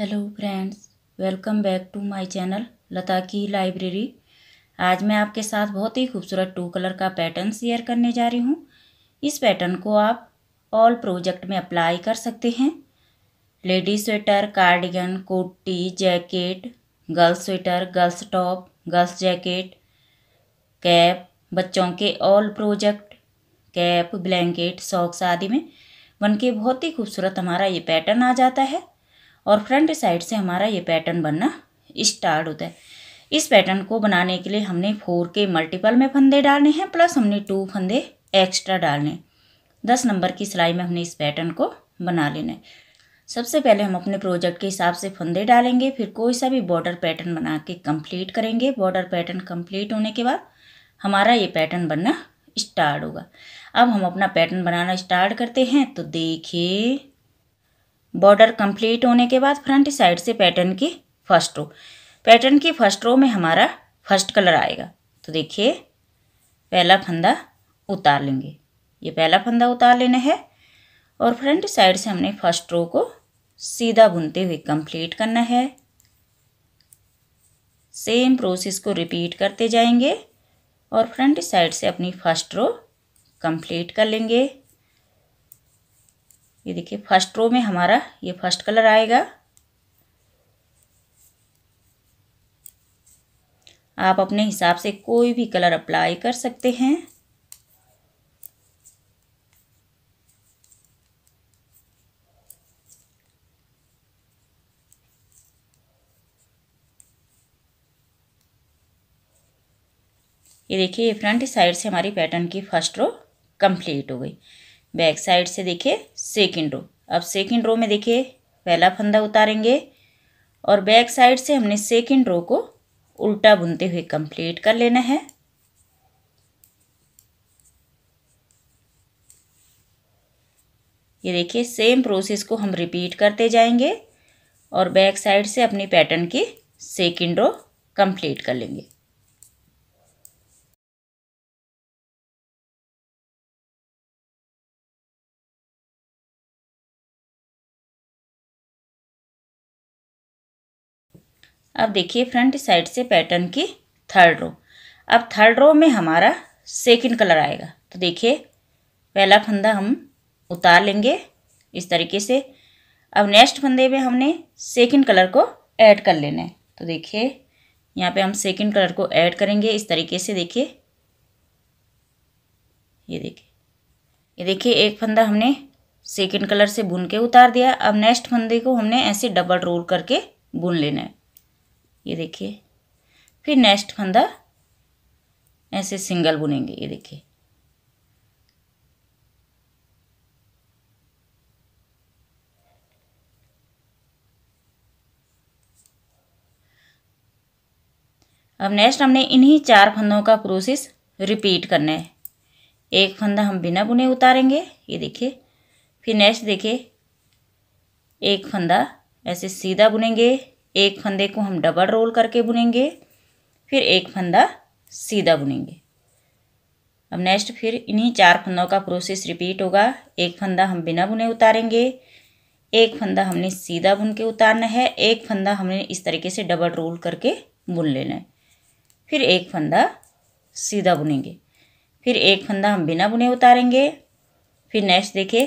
hello friends welcome back to my channel Lata की library आज मैं आपके साथ बहुत ही खूबसूरत टू कलर का पैटर्न शेयर करने जा रही हूँ इस पैटर्न को आप ऑल प्रोजेक्ट में अप्लाई कर सकते हैं लेडीज स्वेटर कार्डिगन कोटी jacket girls sweater girls top girls jacket cap बच्चों के all project cap blanket socks आदि में बन के बहुत ही खूबसूरत हमारा ये पैटर्न आ जाता है और फ्रंट साइड से हमारा ये पैटर्न बनना स्टार्ट होता है इस पैटर्न को बनाने के लिए हमने फोर के मल्टीपल में फंदे डालने हैं प्लस हमने टू फंदे एक्स्ट्रा डालने दस नंबर की सिलाई में हमने इस पैटर्न को बना लेना है सबसे पहले हम अपने प्रोजेक्ट के हिसाब से फंदे डालेंगे फिर कोई सा भी बॉर्डर पैटर्न बना के कम्प्लीट करेंगे बॉर्डर पैटर्न कम्प्लीट होने के बाद हमारा ये पैटर्न बनना स्टार्ट होगा अब हम अपना पैटर्न बनाना स्टार्ट करते हैं तो देखिए बॉर्डर कंप्लीट होने के बाद फ्रंट साइड से पैटर्न की फर्स्ट रो पैटर्न की फर्स्ट रो में हमारा फर्स्ट कलर आएगा तो देखिए पहला फंदा उतार लेंगे ये पहला फंदा उतार लेना है और फ्रंट साइड से हमने फर्स्ट रो को सीधा बुनते हुए कंप्लीट करना है सेम प्रोसेस को रिपीट करते जाएंगे और फ्रंट साइड से अपनी फर्स्ट रो कंप्लीट कर लेंगे ये देखिए फर्स्ट रो में हमारा ये फर्स्ट कलर आएगा आप अपने हिसाब से कोई भी कलर अप्लाई कर सकते हैं ये देखिए ये फ्रंट साइड से हमारी पैटर्न की फर्स्ट रो कंप्लीट हो गई बैक साइड से देखिए सेकेंड रो अब सेकेंड रो में देखिए पहला फंदा उतारेंगे और बैक साइड से हमने सेकेंड रो को उल्टा बुनते हुए कंप्लीट कर लेना है ये देखिए सेम प्रोसेस को हम रिपीट करते जाएंगे और बैक साइड से अपनी पैटर्न की सेकेंड रो कंप्लीट कर लेंगे अब देखिए फ्रंट साइड से पैटर्न की थर्ड रो अब थर्ड रो में हमारा सेकंड कलर आएगा तो देखिए पहला फंदा हम उतार लेंगे इस तरीके से अब नेक्स्ट फंदे में हमने सेकंड कलर को ऐड कर लेना है तो देखिए यहाँ पे हम सेकंड कलर को ऐड करेंगे इस तरीके से देखिए ये देखिए ये देखिए एक फंदा हमने सेकंड कलर से बुन के उतार दिया अब नेक्स्ट फंदे को हमने ऐसे डबल रोल करके बुन लेना है ये देखिए फिर नेक्स्ट फंदा ऐसे सिंगल बुनेंगे ये देखिए अब नेक्स्ट हमने इन्हीं चार फंदों का प्रोसेस रिपीट करना है एक फंदा हम बिना बुने उतारेंगे ये देखिए फिर नेक्स्ट देखिए एक फंदा ऐसे सीधा बुनेंगे एक फंदे को हम डबल रोल करके बुनेंगे फिर एक फंदा सीधा बुनेंगे अब नेक्स्ट फिर इन्हीं चार फंदों का प्रोसेस रिपीट होगा एक फंदा हम बिना बुने उतारेंगे एक फंदा हमने सीधा बुन के उतारना है एक फंदा हमने इस तरीके से डबल रोल करके बुन लेना है फिर एक फंदा सीधा बुनेंगे फिर एक फंदा हम बिना बुने उतारेंगे फिर नेक्स्ट देखिए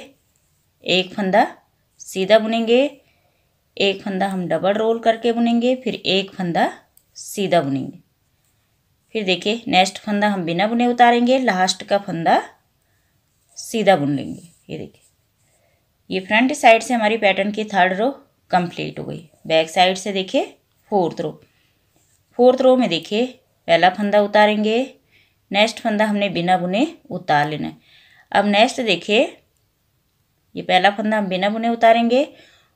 एक फंदा सीधा बुनेंगे एक फंदा हम डबल रोल करके बुनेंगे फिर एक फंदा सीधा बुनेंगे फिर देखिए नेक्स्ट फंदा हम बिना बुने उतारेंगे लास्ट का फंदा सीधा बुन लेंगे ये देखिए ये फ्रंट साइड से हमारी पैटर्न की थर्ड रो कंप्लीट हो गई बैक साइड से देखिए फोर्थ रो फोर्थ रो में देखिए पहला फंदा उतारेंगे नेक्स्ट फंदा हमने बिना बुने उतार लेना है अब नेक्स्ट देखिए ये पहला फंदा हम बिना बुने उतारेंगे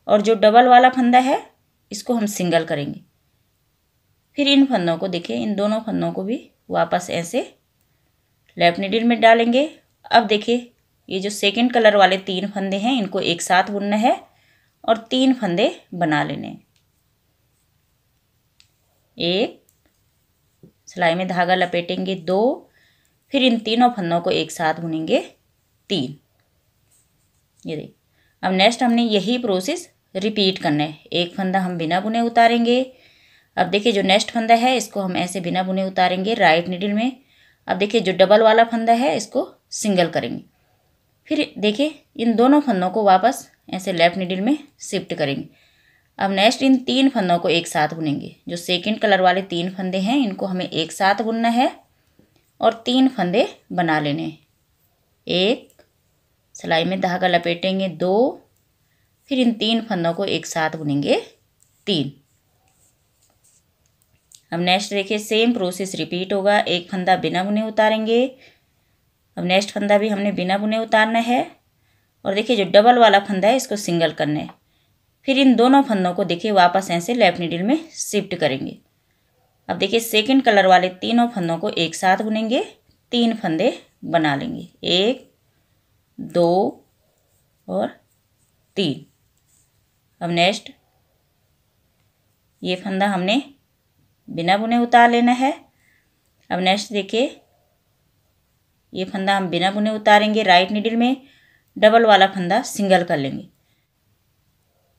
और जो डबल वाला फंदा है इसको हम सिंगल करेंगे फिर इन फंदों को देखिए इन दोनों फंदों को भी वापस ऐसे लेफ्ट निडिल में डालेंगे अब देखिए ये जो सेकंड कलर वाले तीन फंदे हैं इनको एक साथ बुनना है और तीन फंदे बना लेने एक सिलाई में धागा लपेटेंगे दो फिर इन तीनों फंदों को एक साथ बुनेंगे तीन ये देख अब नेक्स्ट हमने यही प्रोसेस रिपीट करना है एक फंदा हम बिना बुने उतारेंगे अब देखिए जो नेक्स्ट फंदा है इसको हम ऐसे बिना बुने उतारेंगे राइट नीडल में अब देखिए जो डबल वाला फंदा है इसको सिंगल करेंगे फिर देखिए इन दोनों फंदों को वापस ऐसे लेफ्ट निडिल में शिफ्ट करेंगे अब नेक्स्ट इन तीन फंदों को एक साथ बुनेंगे जो सेकेंड कलर वाले तीन फंदे हैं इनको हमें एक साथ बुनना है और तीन फंदे बना लेने हैं एक सिलाई में धागा लपेटेंगे दो फिर इन तीन फंदों को एक साथ बुनेंगे तीन अब नेक्स्ट देखिए सेम प्रोसेस रिपीट होगा एक फंदा बिना बुने उतारेंगे अब नेक्स्ट फंदा भी हमने बिना बुने उतारना है और देखिए जो डबल वाला फंदा है इसको सिंगल करना है फिर इन दोनों फंदों को देखिए वापस ऐसे लेफ्ट नीडल में शिफ्ट करेंगे अब देखिए सेकंड कलर वाले तीनों फंदों को एक साथ बुनेंगे तीन फंदे बना लेंगे एक दो और तीन अब नेक्स्ट ये फंदा हमने बिना बुने उतार लेना है अब नेक्स्ट देखिए ये फंदा हम बिना बुने उतारेंगे राइट नीडल में डबल वाला फंदा सिंगल कर लेंगे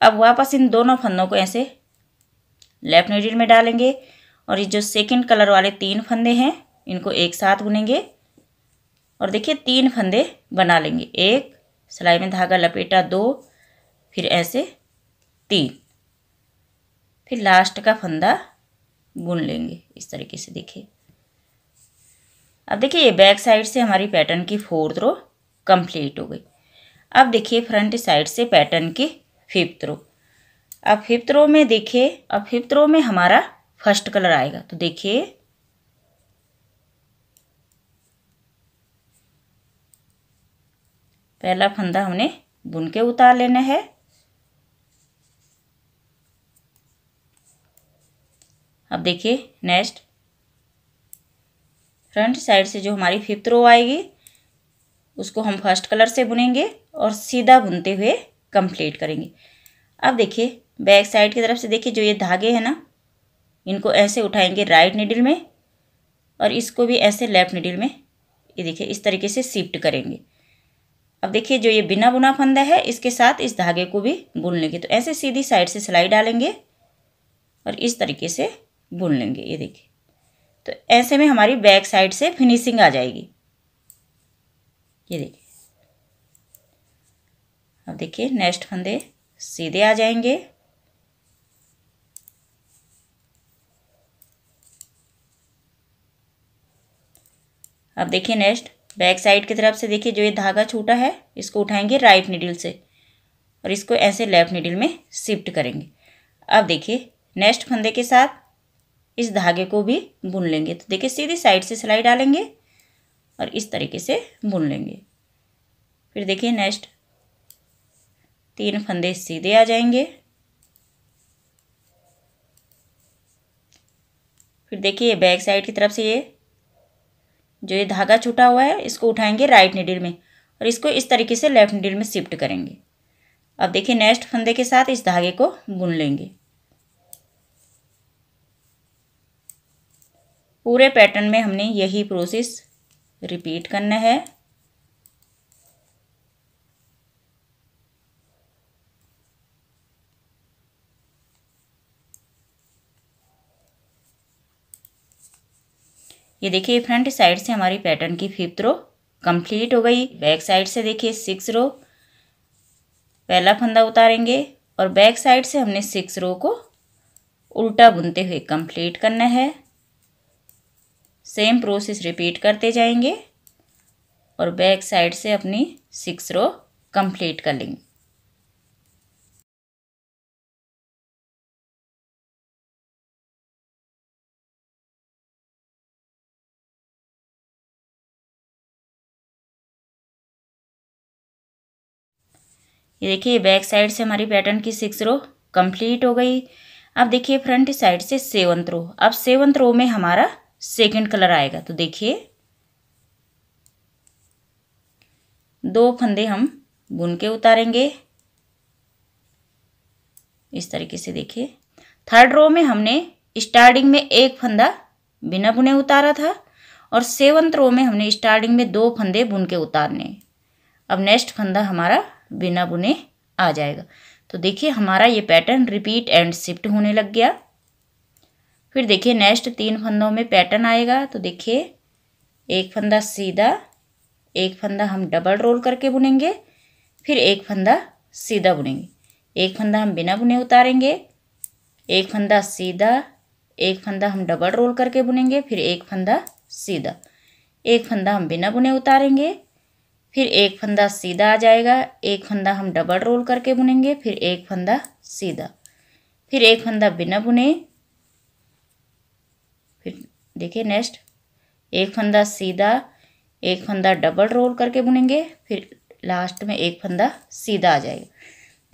अब वापस इन दोनों फंदों को ऐसे लेफ्ट नीडल में डालेंगे और ये जो सेकंड कलर वाले तीन फंदे हैं इनको एक साथ बुनेंगे और देखिए तीन फंदे बना लेंगे एक सिलाई में धागा लपेटा दो फिर ऐसे तीन फिर लास्ट का फंदा बुन लेंगे इस तरीके से देखिए अब देखिए ये बैक साइड से हमारी पैटर्न की फोर्थ रो कंप्लीट हो गई अब देखिए फ्रंट साइड से पैटर्न की फिफ्थ रो अब फिफ्थ रो में देखिए अब फिफ्थ रो में हमारा फर्स्ट कलर आएगा तो देखिए पहला फंदा हमने बुन के उतार लेना है देखिए नेक्स्ट फ्रंट साइड से जो हमारी फिफ्थ रो आएगी उसको हम फर्स्ट कलर से बुनेंगे और सीधा बुनते हुए कंप्लीट करेंगे अब देखिए बैक साइड की तरफ से देखिए जो ये धागे हैं ना इनको ऐसे उठाएंगे राइट निडिल में और इसको भी ऐसे लेफ्ट निडिल में ये देखिए इस तरीके से शिफ्ट करेंगे अब देखिए जो ये बिना बुना फंदा है इसके साथ इस धागे को भी बुन लेंगे तो ऐसे सीधी साइड से सिलाई डालेंगे और इस तरीके से बुन लेंगे ये देखिए तो ऐसे में हमारी बैक साइड से फिनिशिंग आ जाएगी ये देखिए अब देखिए नेक्स्ट फंदे सीधे आ जाएंगे अब देखिए नेक्स्ट बैक साइड की तरफ से देखिए जो ये धागा छूटा है इसको उठाएंगे राइट निडिल से और इसको ऐसे लेफ्ट निडिल में शिफ्ट करेंगे अब देखिए नेक्स्ट फंदे के साथ इस धागे को भी बुन लेंगे तो देखिए सीधी साइड से सिलाई डालेंगे और इस तरीके से बुन लेंगे फिर देखिए नेक्स्ट तीन फंदे सीधे आ जाएंगे फिर देखिए बैक साइड की तरफ से ये जो ये धागा छूटा हुआ है इसको उठाएंगे राइट निडिल में और इसको इस तरीके से लेफ्ट निडिल में शिफ्ट करेंगे अब देखिए नेक्स्ट फंदे के साथ इस धागे को बुन लेंगे पूरे पैटर्न में हमने यही प्रोसेस रिपीट करना है ये देखिए फ्रंट साइड से हमारी पैटर्न की फिफ्थ रो कंप्लीट हो गई बैक साइड से देखिए सिक्स रो पहला फंदा उतारेंगे और बैक साइड से हमने सिक्स रो को उल्टा बुनते हुए कंप्लीट करना है सेम प्रोसेस रिपीट करते जाएंगे और बैक साइड से अपनी सिक्स रो कंप्लीट कर लेंगे ये देखिए बैक साइड से हमारी पैटर्न की सिक्स रो कंप्लीट हो गई अब देखिए फ्रंट साइड से सेवंथ रो अब सेवंथ रो में हमारा सेकंड कलर आएगा तो देखिए दो फंदे हम बुन के उतारेंगे इस तरीके से देखिए थर्ड रो में हमने स्टार्टिंग में एक फंदा बिना बुने उतारा था और सेवंथ रो में हमने स्टार्टिंग में दो फंदे बुन के उतारने अब नेक्स्ट फंदा हमारा बिना बुने आ जाएगा तो देखिए हमारा ये पैटर्न रिपीट एंड शिफ्ट होने लग गया फिर देखिए नेक्स्ट तीन फंदों में पैटर्न आएगा तो देखिए एक फंदा सीधा एक फंदा हम डबल रोल करके बुनेंगे फिर एक फंदा सीधा बुनेंगे एक फंदा हम बिना बुने उतारेंगे एक फंदा सीधा एक फंदा हम डबल रोल करके बुनेंगे फिर एक फंदा सीधा एक फंदा हम बिना बुने उतारेंगे फिर एक फंदा सीधा आ जाएगा एक फंदा हम डबल रोल करके बुनेंगे फिर एक फंदा सीधा फिर एक फंदा बिना बुने देखिए नेक्स्ट एक फंदा सीधा एक फंदा डबल रोल करके बुनेंगे फिर लास्ट में एक फंदा सीधा आ जाएगा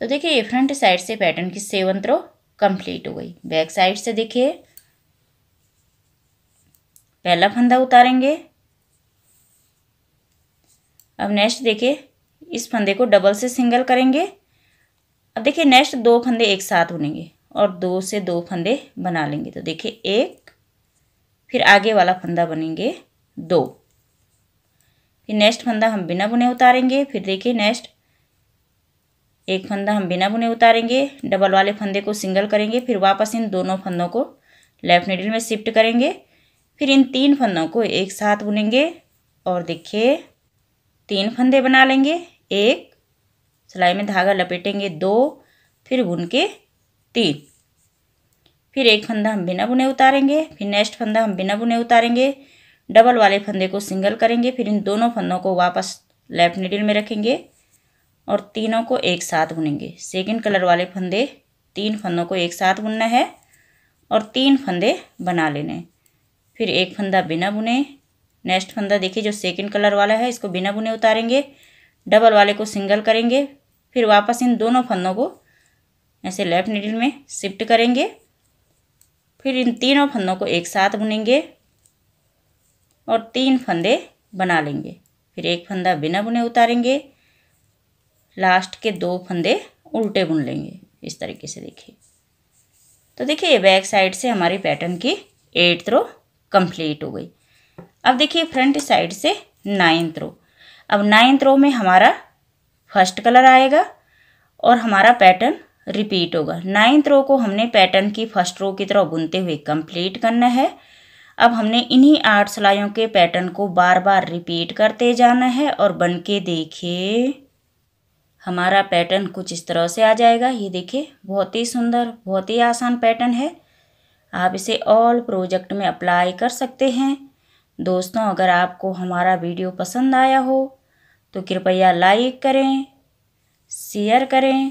तो देखिए ये फ्रंट साइड से पैटर्न की सेवन थ्रो कंप्लीट हो गई बैक साइड से देखिए पहला फंदा उतारेंगे अब नेक्स्ट देखिए इस फंदे को डबल से सिंगल करेंगे अब देखिए नेक्स्ट दो फंदे एक साथ बुनेंगे और दो से दो फंदे बना लेंगे तो देखिए एक फिर आगे वाला फंदा बनेंगे दो फिर नेक्स्ट फंदा हम बिना बुने उतारेंगे फिर देखिए नेक्स्ट एक फंदा हम बिना बुने उतारेंगे डबल वाले फंदे को सिंगल करेंगे फिर वापस इन दोनों फंदों को लेफ्ट निडल में शिफ्ट करेंगे फिर इन तीन फंदों को एक साथ बुनेंगे और देखिए तीन फंदे बना लेंगे एक सिलाई में धागा लपेटेंगे दो फिर बुन के तीन फिर एक फंदा हम बिना बुने उतारेंगे फिर नेक्स्ट फंदा हम बिना बुने उतारेंगे डबल वाले फंदे को सिंगल करेंगे फिर इन दोनों फंदों को वापस लेफ्ट नीडल में रखेंगे और तीनों को एक साथ बुनेंगे सेकंड कलर वाले फंदे तीन फंदों को एक साथ बुनना है और तीन फंदे बना लेने फिर एक फंदा बिना बुने नेक्स्ट फंदा देखिए जो सेकंड कलर वाला है इसको बिना बुने उतारेंगे डबल वाले को सिंगल करेंगे फिर वापस इन दोनों फंदों को ऐसे लेफ्ट नीडल में शिफ्ट करेंगे फिर इन तीनों फंदों को एक साथ बुनेंगे और तीन फंदे बना लेंगे फिर एक फंदा बिना बुने उतारेंगे लास्ट के दो फंदे उल्टे बुन लेंगे इस तरीके से देखिए तो देखिए ये बैक साइड से हमारी पैटर्न की एट रो कंप्लीट हो गई अब देखिए फ्रंट साइड से नाइन्थ रो अब नाइन्थ रो में हमारा फर्स्ट कलर आएगा और हमारा पैटर्न रिपीट होगा नाइन्थ रो को हमने पैटर्न की फर्स्ट रो की तरह बुनते हुए कंप्लीट करना है अब हमने इन्हीं आठ सिलाइयों के पैटर्न को बार बार रिपीट करते जाना है और बन के देखिए हमारा पैटर्न कुछ इस तरह से आ जाएगा ये देखिए बहुत ही सुंदर बहुत ही आसान पैटर्न है आप इसे ऑल प्रोजेक्ट में अप्लाई कर सकते हैं दोस्तों अगर आपको हमारा वीडियो पसंद आया हो तो कृपया लाइक करें शेयर करें